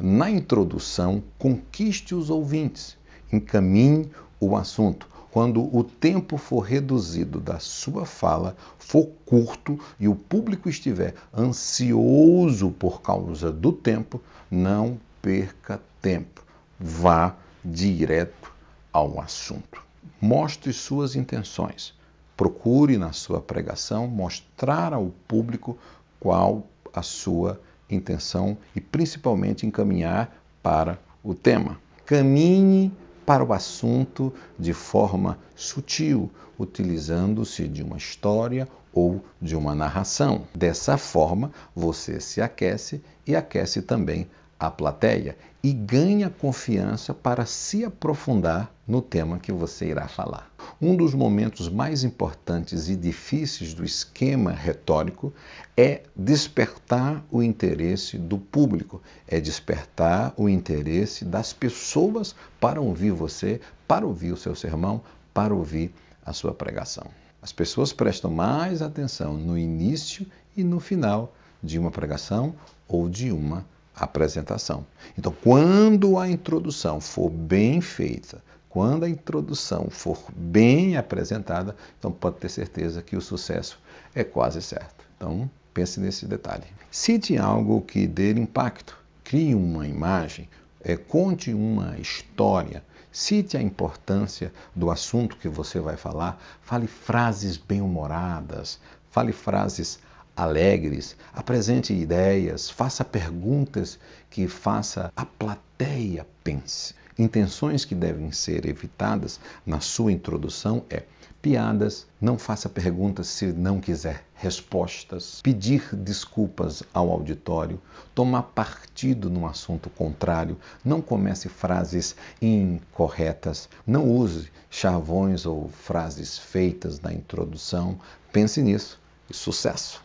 na introdução, conquiste os ouvintes, encaminhe o assunto. Quando o tempo for reduzido da sua fala, for curto e o público estiver ansioso por causa do tempo, não perca tempo. Vá direto ao assunto. Mostre suas intenções. Procure na sua pregação mostrar ao público qual a sua intenção intenção e principalmente encaminhar para o tema. Caminhe para o assunto de forma sutil, utilizando-se de uma história ou de uma narração. Dessa forma, você se aquece e aquece também a plateia e ganha confiança para se aprofundar no tema que você irá falar. Um dos momentos mais importantes e difíceis do esquema retórico é despertar o interesse do público, é despertar o interesse das pessoas para ouvir você, para ouvir o seu sermão, para ouvir a sua pregação. As pessoas prestam mais atenção no início e no final de uma pregação ou de uma apresentação. Então, quando a introdução for bem feita, quando a introdução for bem apresentada, então pode ter certeza que o sucesso é quase certo. Então, pense nesse detalhe. Cite algo que dê impacto. Crie uma imagem, é, conte uma história, cite a importância do assunto que você vai falar, fale frases bem-humoradas, fale frases alegres, apresente ideias, faça perguntas que faça a plateia pense intenções que devem ser evitadas na sua introdução é piadas, não faça perguntas se não quiser respostas, pedir desculpas ao auditório, tomar partido num assunto contrário, não comece frases incorretas, não use chavões ou frases feitas na introdução. Pense nisso e sucesso!